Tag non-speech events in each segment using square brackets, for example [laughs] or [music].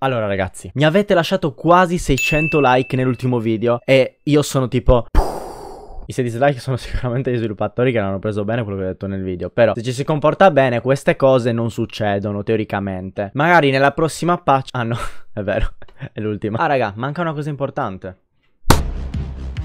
Allora ragazzi, mi avete lasciato quasi 600 like nell'ultimo video e io sono tipo... I 6 dislike sono [laughs] sicuramente gli sviluppatori che non hanno preso bene quello che ho detto nel video. Però se ci si comporta bene queste cose non succedono teoricamente. Magari nella prossima patch... Ah no, [laughs] è vero, [laughs] è l'ultima. Ah raga, manca una cosa importante.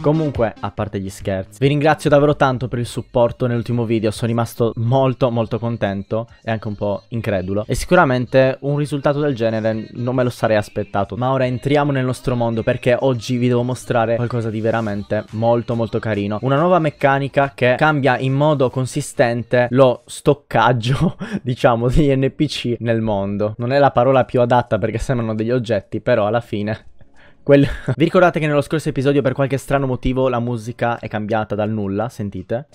Comunque, a parte gli scherzi, vi ringrazio davvero tanto per il supporto nell'ultimo video, sono rimasto molto molto contento e anche un po' incredulo e sicuramente un risultato del genere non me lo sarei aspettato. Ma ora entriamo nel nostro mondo perché oggi vi devo mostrare qualcosa di veramente molto molto carino, una nuova meccanica che cambia in modo consistente lo stoccaggio, [laughs] diciamo, degli NPC nel mondo. Non è la parola più adatta perché sembrano degli oggetti, però alla fine Quel... [laughs] Vi ricordate che nello scorso episodio per qualche strano motivo la musica è cambiata dal nulla, sentite?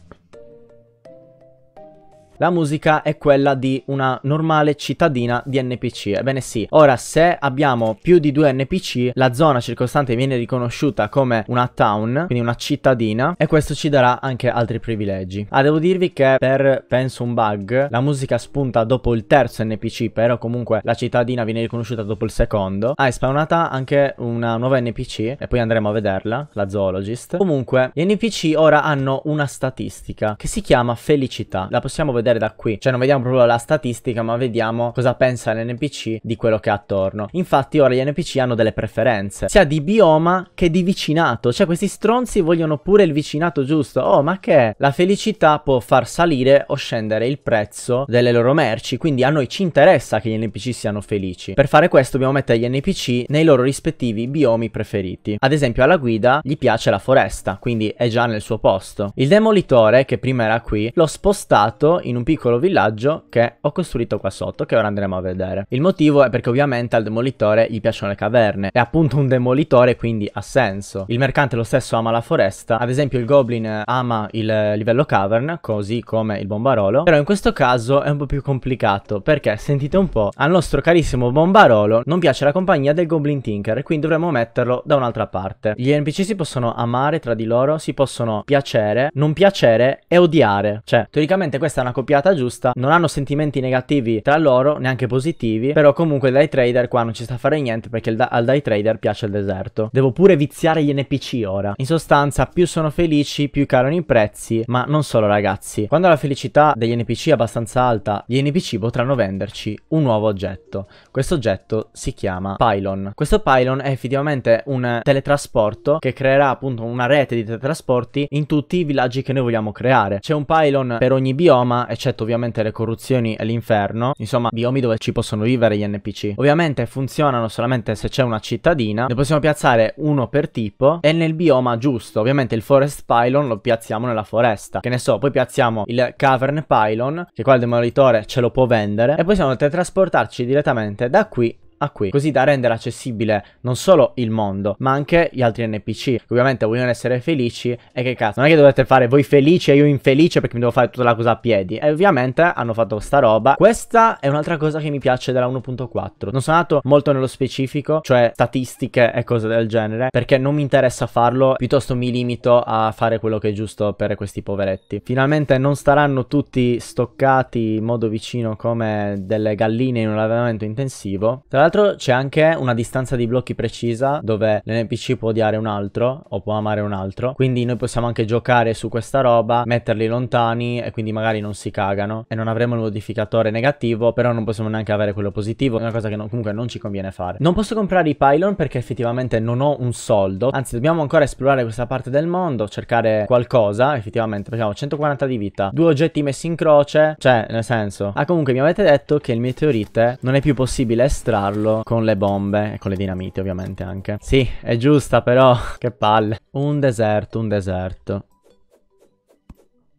La musica è quella di una normale cittadina di NPC. Ebbene sì, ora se abbiamo più di due NPC, la zona circostante viene riconosciuta come una town, quindi una cittadina, e questo ci darà anche altri privilegi. Ah, devo dirvi che per, penso, un bug, la musica spunta dopo il terzo NPC, però comunque la cittadina viene riconosciuta dopo il secondo. Ah, è spawnata anche una nuova NPC, e poi andremo a vederla, la zoologist. Comunque, gli NPC ora hanno una statistica che si chiama felicità. La possiamo vedere vedere da qui, cioè non vediamo proprio la statistica ma vediamo cosa pensa l'NPC di quello che ha attorno. Infatti ora gli NPC hanno delle preferenze, sia di bioma che di vicinato, cioè questi stronzi vogliono pure il vicinato giusto. Oh ma che? La felicità può far salire o scendere il prezzo delle loro merci, quindi a noi ci interessa che gli NPC siano felici. Per fare questo dobbiamo mettere gli NPC nei loro rispettivi biomi preferiti. Ad esempio alla guida gli piace la foresta, quindi è già nel suo posto. Il demolitore, che prima era qui, l'ho spostato in un piccolo villaggio che ho costruito qua sotto, che ora andremo a vedere. Il motivo è perché ovviamente al demolitore gli piacciono le caverne, è appunto un demolitore quindi ha senso. Il mercante lo stesso ama la foresta, ad esempio il goblin ama il livello cavern, così come il bombarolo, però in questo caso è un po' più complicato, perché sentite un po', al nostro carissimo bombarolo non piace la compagnia del goblin tinker, quindi dovremmo metterlo da un'altra parte. Gli NPC si possono amare tra di loro, si possono piacere, non piacere e odiare, cioè teoricamente questa è una coppia accoppiata giusta, non hanno sentimenti negativi tra loro, neanche positivi, però comunque il day trader qua non ci sta a fare niente perché da- al day trader piace il deserto. Devo pure viziare gli NPC ora. In sostanza, più sono felici, più calano i prezzi, ma non solo ragazzi. Quando la felicità degli NPC è abbastanza alta, gli NPC potranno venderci un nuovo oggetto. Questo oggetto si chiama Pylon. Questo Pylon è effettivamente un teletrasporto che creerà appunto una rete di teletrasporti in tutti i villaggi che noi vogliamo creare. C'è un Pylon per ogni bioma e eccetto ovviamente le corruzioni e l'inferno, insomma biomi dove ci possono vivere gli NPC. Ovviamente funzionano solamente se c'è una cittadina, ne possiamo piazzare uno per tipo e nel bioma giusto. Ovviamente il forest pylon lo piazziamo nella foresta, che ne so, poi piazziamo il cavern pylon, che qua il demolitore ce lo può vendere, e possiamo teletrasportarci direttamente da qui a qui, così da rendere accessibile non solo il mondo, ma anche gli altri NPC, che ovviamente vogliono essere felici e che cazzo, non è che dovete fare voi felici e io infelice perché mi devo fare tutta la cosa a piedi, e ovviamente hanno fatto sta roba. Questa è un'altra cosa che mi piace della 1.4, non sono andato molto nello specifico, cioè statistiche e cose del genere, perché non mi interessa farlo, piuttosto mi limito a fare quello che è giusto per questi poveretti. Finalmente non staranno tutti stoccati in modo vicino come delle galline in un allevamento intensivo. Tra l'altro c'è anche una distanza di blocchi precisa dove l'NPC può odiare un altro o può amare un altro. Quindi noi possiamo anche giocare su questa roba, metterli lontani e quindi magari non si cagano e non avremo il modificatore negativo, però non possiamo neanche avere quello positivo, è una cosa che non, comunque non ci conviene fare. Non posso comprare i pylon perché effettivamente non ho un soldo, anzi dobbiamo ancora esplorare questa parte del mondo, cercare qualcosa, effettivamente, facciamo 140 di vita, due oggetti messi in croce, cioè nel senso... Ah comunque mi avete detto che il meteorite non è più possibile estrarlo farlo con le bombe e con le dinamite ovviamente anche. Sì, è giusta però, [laughs] che palle. Un deserto, un deserto.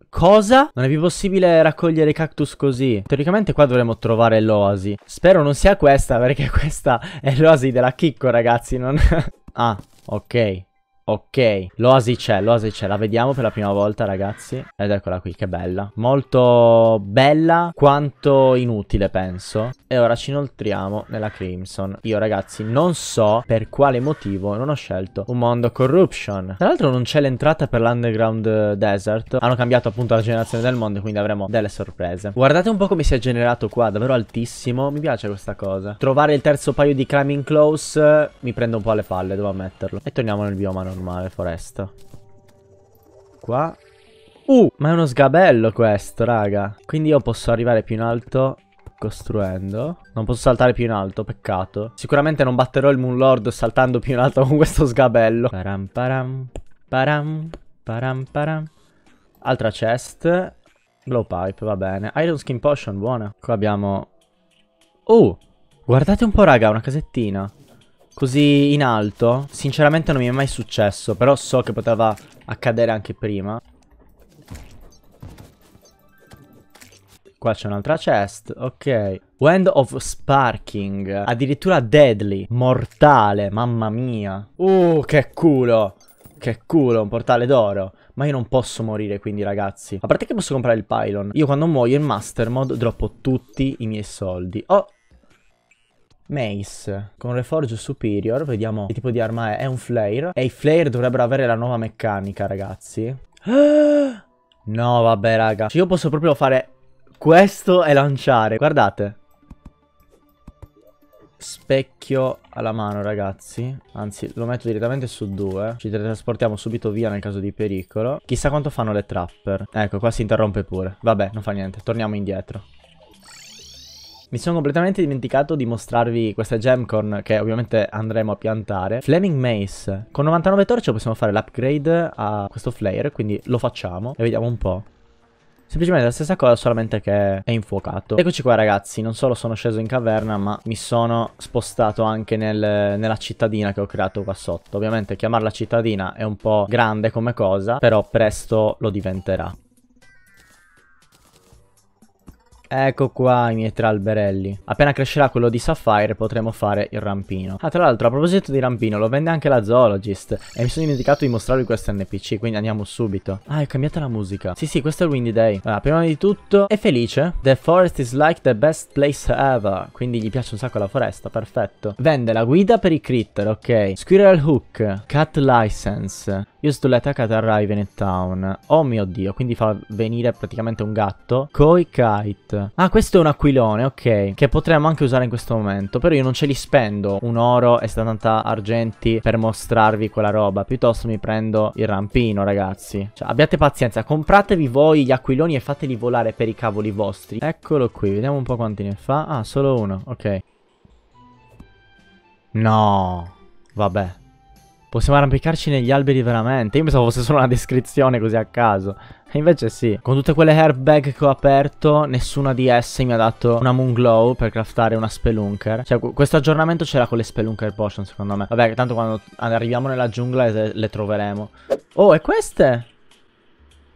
Cosa? Non è più possibile raccogliere i cactus così. Teoricamente qua dovremmo trovare l'oasi. Spero non sia questa perché [laughs] questa è l'oasi della chicco ragazzi, non... [laughs] ah, ok. Ok, l'oasi c'è, l'oasi c'è, la vediamo per la prima volta ragazzi Ed eccola qui, che bella Molto bella quanto inutile penso E ora ci inoltriamo nella Crimson Io ragazzi non so per quale motivo non ho scelto un mondo corruption Tra l'altro non c'è l'entrata per l'underground eh, desert Hanno cambiato appunto la generazione del mondo quindi avremo delle sorprese Guardate un po' come si è generato qua, davvero altissimo Mi piace questa cosa Trovare il terzo paio di climbing close eh, mi prende un po' le palle, devo ammetterlo E torniamo nel biomano normale normale, foresta. Qua. Uh, ma è uno sgabello questo, raga. Quindi io posso arrivare più in alto costruendo. Non posso saltare più in alto, peccato. Sicuramente non batterò il Moonlord saltando più in alto [laughs] con questo sgabello. Param param, param, param param. Altra chest. Blowpipe, va bene. Iron Skin Potion, buona. Qua abbiamo... Oh, guardate un po' raga, una casettina così in alto, sinceramente non mi è mai successo, però so che poteva accadere anche prima. Qua c'è un'altra chest, ok. Wand of Sparking, addirittura deadly, mortale, mamma mia. Uh, che culo, che culo, un portale d'oro. Ma io non posso morire quindi ragazzi. A parte che posso comprare il pylon, io quando muoio in master mode droppo tutti i miei soldi. Oh, Mace con Reforge Superior, vediamo che tipo di arma è, è un flare e i flare dovrebbero avere la nuova meccanica ragazzi. [gasps] No vabbè raga, cioè, io posso proprio fare questo e lanciare, guardate. Specchio alla mano ragazzi Anzi lo metto direttamente su due Ci trasportiamo subito via nel caso di pericolo Chissà quanto fanno le trapper Ecco qua si interrompe pure Vabbè non fa niente torniamo indietro mi sono completamente dimenticato di mostrarvi questa gemcorn che ovviamente andremo a piantare. Flaming Mace. Con 99 torce possiamo fare l'upgrade a questo flare, quindi lo facciamo e vediamo un po'. Semplicemente la stessa cosa, solamente che è infuocato. Eccoci qua ragazzi, non solo sono sceso in caverna, ma mi sono spostato anche nel, nella cittadina che ho creato qua sotto. Ovviamente chiamarla cittadina è un po' grande come cosa, però presto lo diventerà. Ecco qua i miei tre alberelli. Appena crescerà quello di Sapphire potremo fare il rampino. Ah, tra l'altro, a proposito di rampino, lo vende anche la Zoologist. E mi sono dimenticato di mostrarvi questo NPC, quindi andiamo subito. Ah, è cambiata la musica. Sì, sì, questo è il Windy Day. Allora, prima di tutto, è felice. The forest is like the best place ever. Quindi gli piace un sacco la foresta, perfetto. Vende la guida per i critter, ok. Squirrel hook. Cat license. Use to let a cat arrive in a town. Oh mio Dio, quindi fa venire praticamente un gatto. Koi kite. Ecco. Ah, questo è un aquilone, ok. Che potremmo anche usare in questo momento. Però io non ce li spendo un oro e 70 argenti per mostrarvi quella roba. Piuttosto mi prendo il rampino, ragazzi. Cioè, abbiate pazienza. Compratevi voi gli aquiloni e fateli volare per i cavoli vostri. Eccolo qui, vediamo un po' quanti ne fa. Ah, solo uno, ok. No, vabbè. Possiamo arrampicarci negli alberi veramente? Io pensavo fosse solo una descrizione così a caso. E invece sì. Con tutte quelle herb bag che ho aperto, nessuna di esse mi ha dato una moon glow per craftare una spelunker. Cioè, questo aggiornamento c'era con le spelunker potion, secondo me. Vabbè, tanto quando arriviamo nella giungla le, eh, le troveremo. Oh, e queste?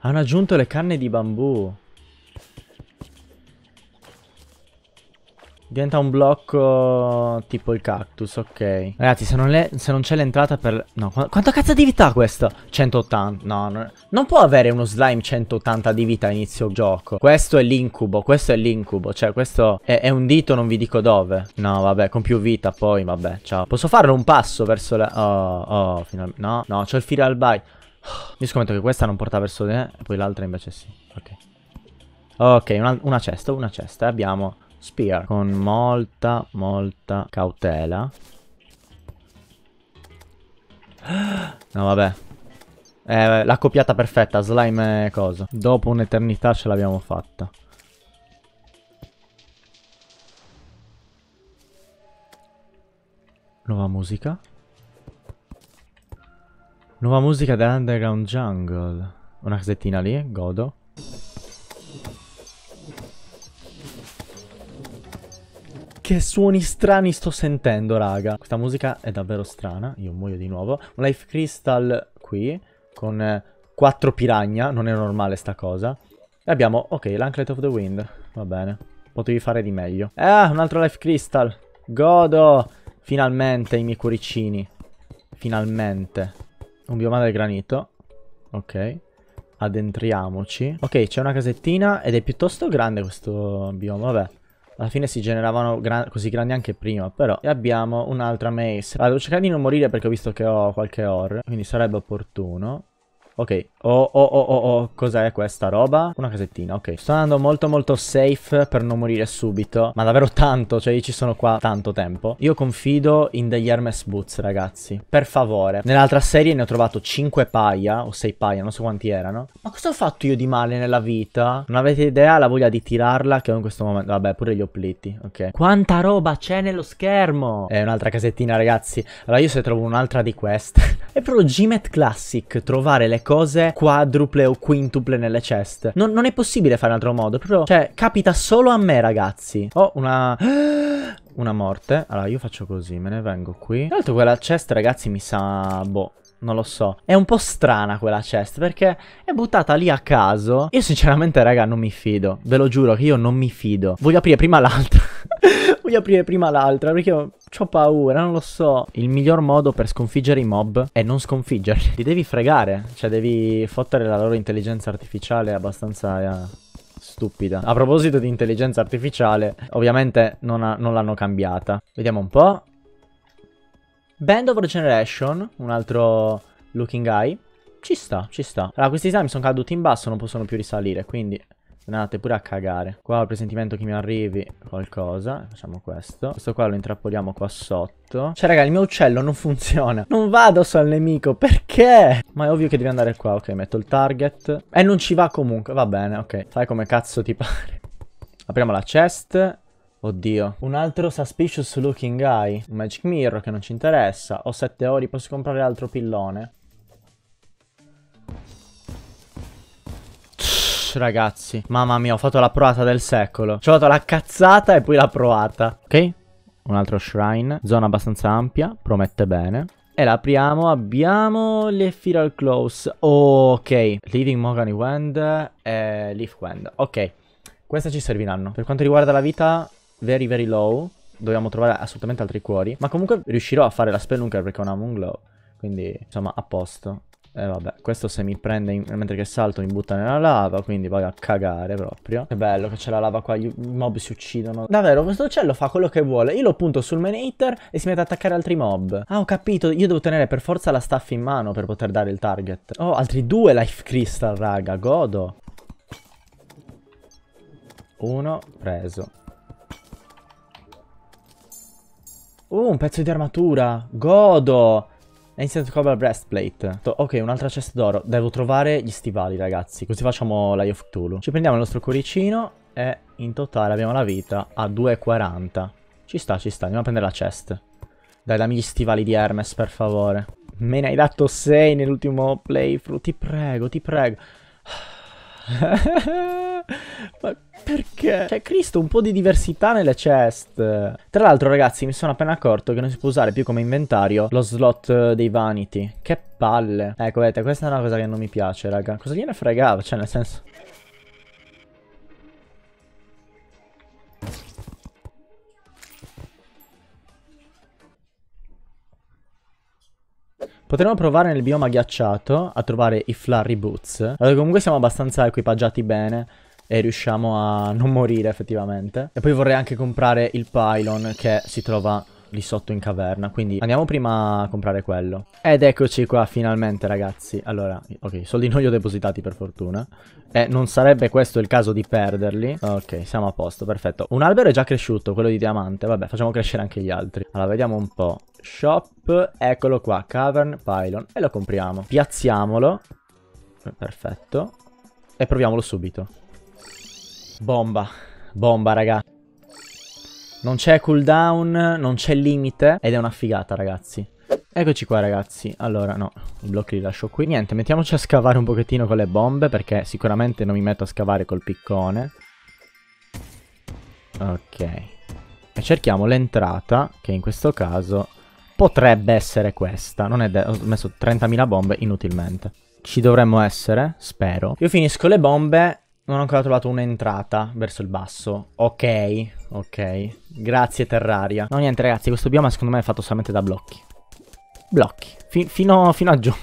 Hanno aggiunto le canne di bambù. Diventa un blocco tipo il cactus, ok. Ragazzi, se non, non c'è l'entrata per... No, qu quanto cazzo di vita ha questo? 180, no, non... non può avere uno slime 180 di vita a inizio gioco. Questo è l'incubo, questo è l'incubo, cioè questo è, è, un dito, non vi dico dove. No, vabbè, con più vita poi, vabbè, ciao. Posso fare un passo verso la... Oh, oh, finalmente... No, no, c'ho il filo al bike. [sighs] Mi scommetto che questa non porta verso te, e poi l'altra invece sì, ok. Ok, una, una cesta, una cesta, abbiamo spear con molta, molta cautela. No, vabbè. Eh, la copiata perfetta, slime cosa. Dopo un'eternità ce l'abbiamo fatta. Nuova musica. Nuova musica dell'Underground Jungle. Una casettina lì, godo. che suoni strani sto sentendo, raga. Questa musica è davvero strana, io muoio di nuovo. Un life crystal qui, con eh, quattro piragna, non è normale sta cosa. E abbiamo, ok, l'anklet of the wind, va bene. Potevi fare di meglio. Ah, un altro life crystal. Godo! Finalmente i miei cuoricini. Finalmente. Un bioma del granito. Ok. Addentriamoci. Ok, c'è una casettina ed è piuttosto grande questo bioma, vabbè. Alla fine si generavano gran così grandi anche prima, però. E abbiamo un'altra mace. Allora, devo cercare di non morire perché ho visto che ho qualche ore. quindi sarebbe opportuno. Ok, oh oh oh oh oh, cos'è questa roba? Una casettina, ok. Sto andando molto molto safe per non morire subito, ma davvero tanto, cioè io ci sono qua tanto tempo. Io confido in degli Hermes Boots, ragazzi, per favore. Nell'altra serie ne ho trovato 5 paia, o 6 paia, non so quanti erano. Ma cosa ho fatto io di male nella vita? Non avete idea la voglia di tirarla che ho in questo momento. Vabbè, pure gli oplitti, ok. Quanta roba c'è nello schermo? È un'altra casettina, ragazzi. Allora io se trovo un'altra di queste... [laughs] È proprio Gimet Classic, trovare le cose quadruple o quintuple nelle chest. Non, non è possibile fare in altro modo. Proprio, cioè, capita solo a me, ragazzi. Ho oh, una... [gasps] Una morte. Allora, io faccio così, me ne vengo qui. Tra l'altro quella chest, ragazzi, mi sa... Boh, non lo so. È un po' strana quella chest perché è buttata lì a caso. Io sinceramente, raga, non mi fido. Ve lo giuro che io non mi fido. Voglio aprire prima l'altra. [laughs] Voglio aprire prima l'altra perché ho, ho paura, non lo so. Il miglior modo per sconfiggere i mob è non sconfiggerli. Li devi fregare, cioè devi fottere la loro intelligenza artificiale abbastanza... Eh, stupida. A proposito di intelligenza artificiale, ovviamente non, l'hanno cambiata. Vediamo un po'. Band of Regeneration, un altro looking eye. Ci sta, ci sta. Allora, questi esami sono caduti in basso, non possono più risalire, quindi... Andate pure a cagare. Qua ho il presentimento che mi arrivi qualcosa. Facciamo questo. Questo qua lo intrappoliamo qua sotto. Cioè, raga, il mio uccello non funziona. Non vado addosso al nemico. Perché? Ma è ovvio che devi andare qua. Ok, metto il target. E non ci va comunque. Va bene, ok. Fai come cazzo ti [laughs] pare. Apriamo la chest. Oddio. Un altro suspicious looking guy. Un magic mirror che non ci interessa. Ho 7 ori, posso comprare altro pillone. ragazzi. Mamma mia, ho fatto la provata del secolo. Ci ho fatto la cazzata e poi la provata. Ok? Un altro shrine. Zona abbastanza ampia. Promette bene. E la apriamo, abbiamo l'Epheral Close. Oh, ok. Leading Mogany Wand e Leaf Wand Ok. Queste ci serviranno. Per quanto riguarda la vita, very very low. Dobbiamo trovare assolutamente altri cuori. Ma comunque riuscirò a fare la Spelunker perché ho una Moonglow. Quindi, insomma, a posto. E eh, vabbè, questo se mi prende in... mentre che salto mi butta nella lava, quindi vado a cagare proprio. Che bello che c'è la lava qua, i mob si uccidono. Davvero, questo uccello fa quello che vuole. Io lo punto sul Maneater e si mette ad attaccare altri mob. Ah, ho capito, io devo tenere per forza la staff in mano per poter dare il target. Oh, altri due life crystal, raga, godo. Uno, preso. Oh, un pezzo di armatura. Godo. Instant Cover Breastplate. Ok, un'altra chest d'oro. Devo trovare gli stivali, ragazzi. Così facciamo l'Eye of Cthulhu. Ci prendiamo il nostro cuoricino e in totale abbiamo la vita a 2,40. Ci sta, ci sta. Andiamo a prendere la chest. Dai, dammi gli stivali di Hermes, per favore. Me ne hai dato 6 nell'ultimo playthrough. Ti prego, ti prego. [laughs] Ma perché? Cioè, Cristo, un po' di diversità nelle chest. Tra l'altro, ragazzi, mi sono appena accorto che non si può usare più come inventario lo slot eh, dei vanity. Che palle. Ecco, vedete, questa è una cosa che non mi piace, raga. Cosa gliene fregava? Cioè, nel senso... Potremmo provare nel bioma ghiacciato a trovare i Flurry Boots. Allora, comunque siamo abbastanza equipaggiati bene e riusciamo a non morire effettivamente. E poi vorrei anche comprare il pylon che si trova lì sotto in caverna. Quindi andiamo prima a comprare quello. Ed eccoci qua finalmente ragazzi. Allora, ok, soldi non li ho depositati per fortuna. E eh, non sarebbe questo il caso di perderli. Ok, siamo a posto, perfetto. Un albero è già cresciuto, quello di diamante. Vabbè, facciamo crescere anche gli altri. Allora, vediamo un po'. Shop, eccolo qua, Cavern Pylon. E lo compriamo. Piazziamolo. Eh, perfetto. E proviamolo subito. Bomba. Bomba, ragazzi. Non c'è cooldown, non c'è limite ed è una figata ragazzi. Eccoci qua ragazzi, allora no, i blocchi li lascio qui. Niente, mettiamoci a scavare un pochettino con le bombe perché sicuramente non mi metto a scavare col piccone. Ok. E cerchiamo l'entrata, che in questo caso potrebbe essere questa. Non è ho messo 30.000 bombe inutilmente. Ci dovremmo essere, spero. Io finisco le bombe non ho ancora trovato un'entrata verso il basso. Ok, ok. Grazie Terraria. No niente ragazzi, questo bioma secondo me è fatto solamente da blocchi. Blocchi. Fi fino, fino, a giù.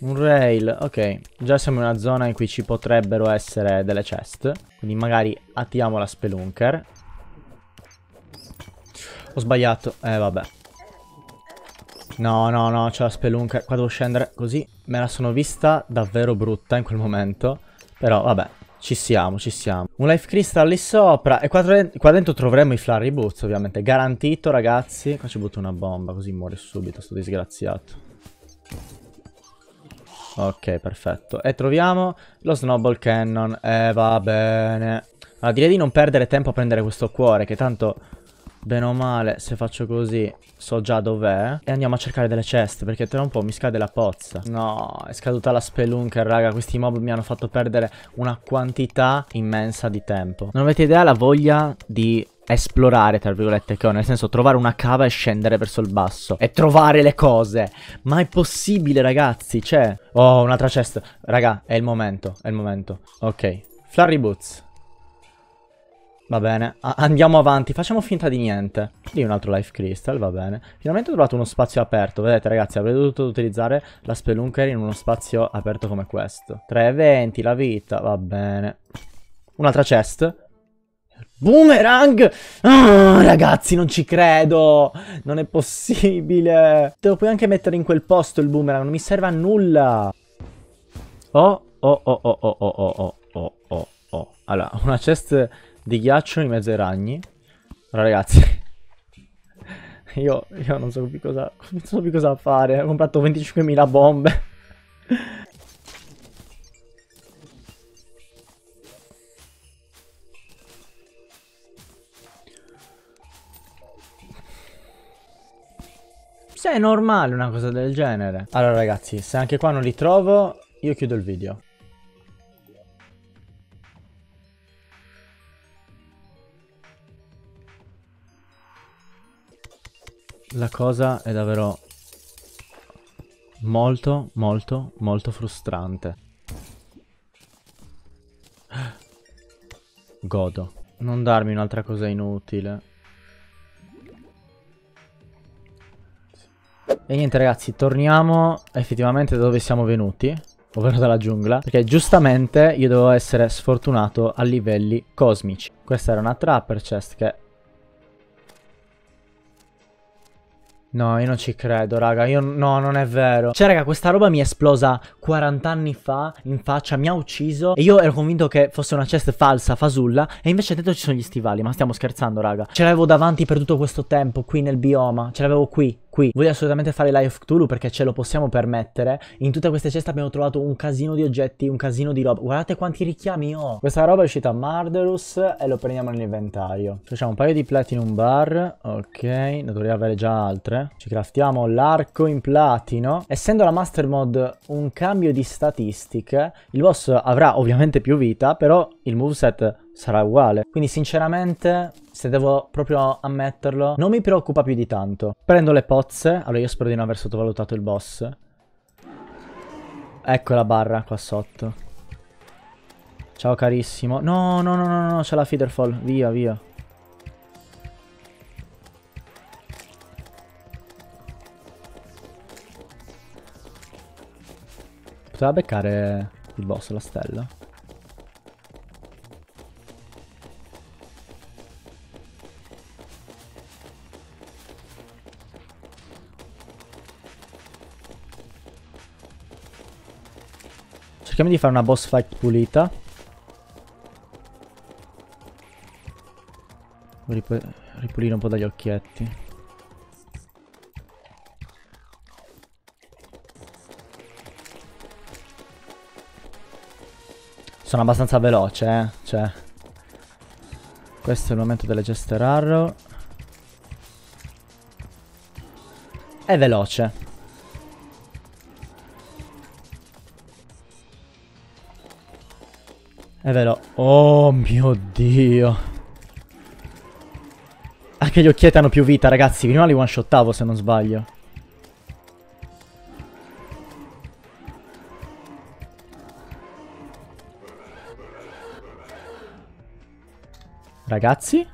Un rail, ok. Già siamo in una zona in cui ci potrebbero essere delle chest. Quindi magari attiviamo la spelunker. Ho sbagliato. Eh vabbè. No, no, no, c'è la spelunker. Qua devo scendere così. Me la sono vista davvero brutta in quel momento. Però vabbè, ci siamo, ci siamo. Un life crystal lì sopra. E qua, qua dentro troveremo i flurry boots, ovviamente. Garantito, ragazzi. Qua ci butto una bomba, così muore subito sto disgraziato. Ok, perfetto. E troviamo lo snowball cannon. E eh, va bene. Allora, direi di non perdere tempo a prendere questo cuore, che tanto... Bene o male, se faccio così, so già dov'è. E andiamo a cercare delle ceste, perché tra un po' mi scade la pozza. No, è scaduta la spelunker, raga. Questi mob mi hanno fatto perdere una quantità immensa di tempo. Non avete idea la voglia di esplorare, tra virgolette, che ho, nel senso trovare una cava e scendere verso il basso e trovare le cose. Ma è possibile, ragazzi, c'è. Cioè. Oh, un'altra chest. Raga, è il momento, è il momento. Ok. Flurry Boots. Va bene, andiamo avanti, facciamo finta di niente. Lì un altro Life Crystal, va bene. Finalmente ho trovato uno spazio aperto, vedete ragazzi, avrei dovuto utilizzare la Spelunker in uno spazio aperto come questo. 3,20, la vita, va bene. Un'altra chest. Boomerang! Oh, ragazzi, non ci credo! Non è possibile! Devo puoi anche mettere in quel posto il boomerang, non mi serve a nulla! Oh, oh, oh, oh, oh, oh, oh, oh, oh, oh. Allora, una chest di ghiaccio in mezzo ai ragni. Allora, ragazzi, [laughs] io, io, non so più cosa, [laughs] non so più cosa fare. Ho comprato 25.000 bombe. Se è normale una cosa del genere. Allora ragazzi, se anche qua non li trovo, io chiudo il video. la cosa è davvero molto, molto, molto frustrante. Godo. Non darmi un'altra cosa inutile. E niente ragazzi, torniamo effettivamente da dove siamo venuti, ovvero dalla giungla, perché giustamente io devo essere sfortunato a livelli cosmici. Questa era una trapper chest che No, io non ci credo, raga. Io no, non è vero. Cioè, raga, questa roba mi è esplosa 40 anni fa in faccia, mi ha ucciso. E io ero convinto che fosse una chest falsa, fasulla. E invece dentro ci sono gli stivali. Ma stiamo scherzando, raga. Ce l'avevo davanti per tutto questo tempo, qui nel bioma. Ce l'avevo qui qui. Voglio assolutamente fare Life of Cthulhu perché ce lo possiamo permettere. In tutte queste ceste abbiamo trovato un casino di oggetti, un casino di roba. Guardate quanti richiami ho. Questa roba è uscita a Marderus e lo prendiamo nell'inventario. Facciamo un paio di platinum bar. Ok, ne dovrei avere già altre. Ci craftiamo l'arco in platino. Essendo la master mod un cambio di statistiche, il boss avrà ovviamente più vita, però il moveset sarà uguale. Quindi sinceramente, se devo proprio ammetterlo, non mi preoccupa più di tanto. Prendo le pozze, allora io spero di non aver sottovalutato il boss. Ecco la barra qua sotto. Ciao carissimo. No, no, no, no, no, c'è la Feederfall. Via, via. Poteva beccare il boss, la stella. Cerchiamo di fare una boss fight pulita. Rip ripulire un po' dagli occhietti. Sono abbastanza veloce, eh. Cioè. Questo è il momento delle Jester Arrow. È veloce. È vero. Oh mio Dio. Anche gli occhietti hanno più vita, ragazzi. Prima li one-shottavo, se non sbaglio. Ragazzi?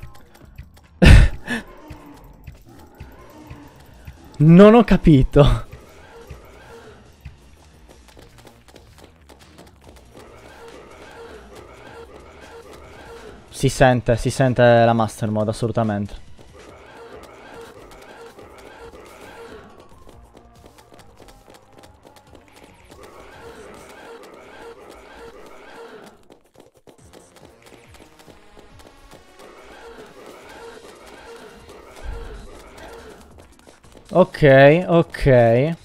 [laughs] non ho capito. Si sente, si sente la master mode, assolutamente. Ok, ok.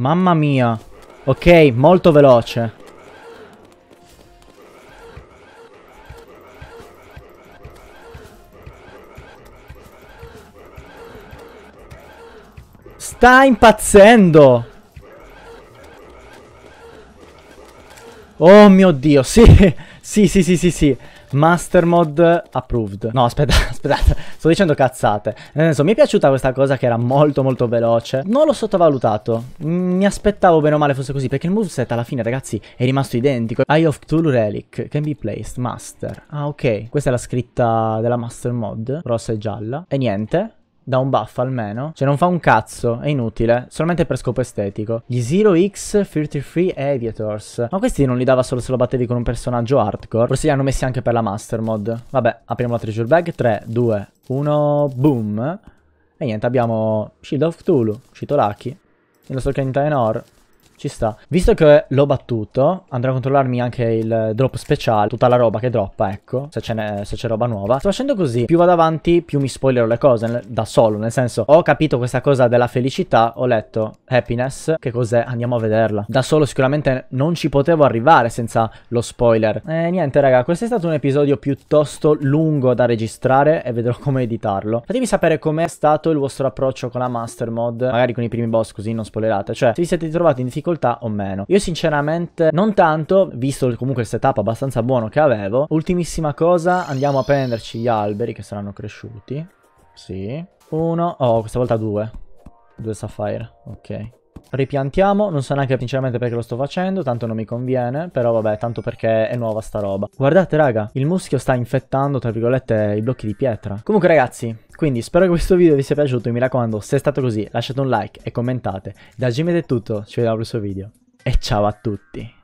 Mamma mia. Ok, molto veloce. Sta impazzendo. Oh mio Dio, sì, [laughs] sì, sì, sì, sì. sì. Master mod approved. No, aspetta, [laughs] aspettate, sto dicendo cazzate. Nel senso, mi è piaciuta questa cosa che era molto molto veloce. Non l'ho sottovalutato. Mm, mi aspettavo bene o male fosse così, perché il moveset alla fine, ragazzi, è rimasto identico. Eye of Cthulhu Relic can be placed, master. Ah, ok. Questa è la scritta della master mod rossa e gialla. E niente, da un buff almeno. Cioè non fa un cazzo, è inutile, solamente per scopo estetico. Gli Zero x 33 Aviators. Ma questi non li dava solo se lo battevi con un personaggio hardcore? Forse li hanno messi anche per la master mod. Vabbè, apriamo la treasure bag. 3, 2, 1, boom. E niente, abbiamo Shield of Tulu, uscito Shitolaki, il nostro Kentaenor, ci sta. Visto che l'ho battuto, andrò a controllarmi anche il drop speciale, tutta la roba che droppa, ecco, se c'è roba nuova. Sto facendo così, più vado avanti, più mi spoilerò le cose da solo, nel senso, ho capito questa cosa della felicità, ho letto happiness, che cos'è? Andiamo a vederla. Da solo sicuramente non ci potevo arrivare senza lo spoiler. E niente raga, questo è stato un episodio piuttosto lungo da registrare e vedrò come editarlo. Fatemi sapere com'è stato il vostro approccio con la Master Mod, magari con i primi boss così non spoilerate, cioè se vi siete trovati in difficoltà difficoltà o meno. Io sinceramente non tanto, visto comunque il setup abbastanza buono che avevo. Ultimissima cosa, andiamo a prenderci gli alberi che saranno cresciuti. Sì. Uno, oh questa volta due. Due sapphire, ok. Ripiantiamo, non so neanche sinceramente perché lo sto facendo, tanto non mi conviene, però vabbè, tanto perché è nuova sta roba. Guardate raga, il muschio sta infettando, tra virgolette, i blocchi di pietra. Comunque ragazzi, quindi spero che questo video vi sia piaciuto, mi raccomando, se è stato così lasciate un like e commentate. Da Jimmy è tutto, ci vediamo al prossimo video e ciao a tutti.